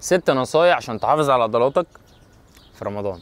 ست نصايح عشان تحافظ على عضلاتك في رمضان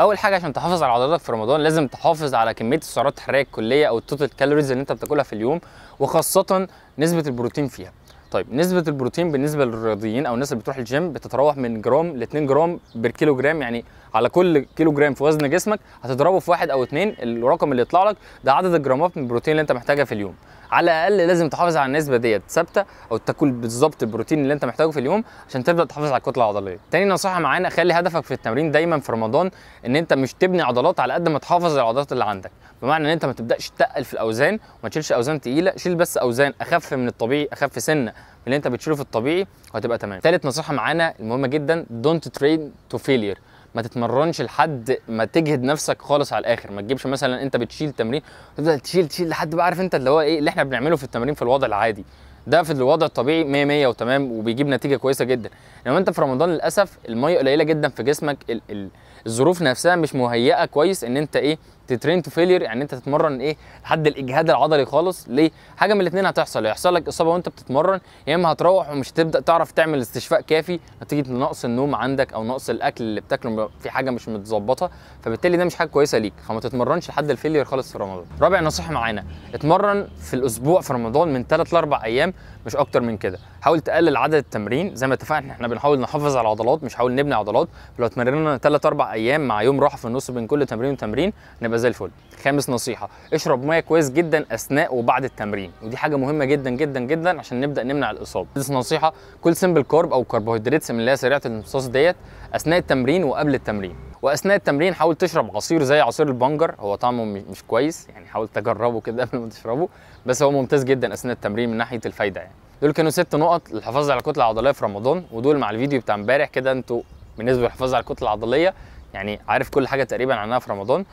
اول حاجه عشان تحافظ على عضلاتك في رمضان لازم تحافظ على كميه السعرات الحراريه الكليه او التوتال كالوريز اللي انت بتاكلها في اليوم وخاصه نسبه البروتين فيها طيب نسبة البروتين بالنسبة للرياضيين أو الناس اللي بتروح الجيم بتتراوح من جرام ل 2 جرام كيلو جرام يعني على كل كيلو جرام في وزن جسمك هتضربه في واحد أو اتنين الرقم اللي يطلع لك ده عدد الجرامات من البروتين اللي أنت محتاجها في اليوم على الاقل لازم تحافظ على النسبه ديت ثابته او تاكل بالظبط البروتين اللي انت محتاجه في اليوم عشان تبدا تحافظ على الكتله العضليه تاني نصيحه معانا خلي هدفك في التمرين دايما في رمضان ان انت مش تبني عضلات على قد ما تحافظ على العضلات اللي عندك بمعنى ان انت ما تبداش تقل في الاوزان وما تشيلش اوزان تقيله شيل بس اوزان اخف من الطبيعي اخف سنه من اللي انت بتشيله في الطبيعي وهتبقى تمام ثالث نصيحه معانا المهمه جدا دونت ترين تو فيلير ما تتمرنش لحد ما تجهد نفسك خالص على الاخر ما تجيبش مثلا انت بتشيل تمرين تفضل تشيل تشيل لحد بقى عارف انت اللي هو ايه اللي احنا بنعمله في التمرين في الوضع العادي ده في الوضع الطبيعي 100 100 وتمام وبيجيب نتيجه كويسه جدا انما انت في رمضان للاسف الميه قليله جدا في جسمك ال ال الظروف نفسها مش مهيئه كويس ان انت ايه تترين تو فيلير يعني انت تتمرن ايه لحد الاجهاد العضلي خالص ليه حاجه من الاثنين هتحصل هيحصل لك اصابه وانت بتتمرن يا اما هتروح ومش هتبدا تعرف تعمل استشفاء كافي نتيجه نقص النوم عندك او نقص الاكل اللي بتاكله في حاجه مش متظبطه فبالتالي ده مش حاجه كويسه ليك فما تتمرنش لحد الفيلير خالص في رمضان رابع نصيحه معانا اتمرن في الاسبوع في رمضان من 3 ل 4 ايام مش اكتر من كده حاول تقلل عدد التمرين زي ما اتفقنا احنا بنحاول نحافظ على العضلات مش حاول نبني عضلات لو اتمرنا 3 4 ايام مع يوم راحه في النص بين كل تمرين وتمرين نبقى زي الفل خامس نصيحه اشرب ميه كويس جدا اثناء وبعد التمرين ودي حاجه مهمه جدا جدا جدا عشان نبدا نمنع الاصابه سادس نصيحه كل سمبل كارب او كربوهيدرات من اللي هي سريعه الامتصاص ديت اثناء التمرين وقبل التمرين واثناء التمرين حاول تشرب عصير زي عصير البنجر هو طعمه مش كويس يعني حاول تجربه كده قبل ما تشربه بس هو ممتاز جدا اثناء التمرين من ناحيه الفايده يعني دول كانوا ست نقط للحفاظ على الكتله العضليه في رمضان ودول مع الفيديو بتاع امبارح كده انتوا بالنسبه للحفاظ على الكتله العضليه يعني عارف كل حاجه تقريبا عنها في رمضان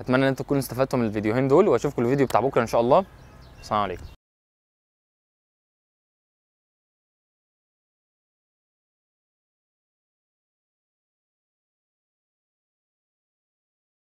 اتمنى ان انتوا تكونوا استفدتوا من الفيديوهين دول واشوفكم الفيديو بتاع بكره ان شاء الله السلام عليكم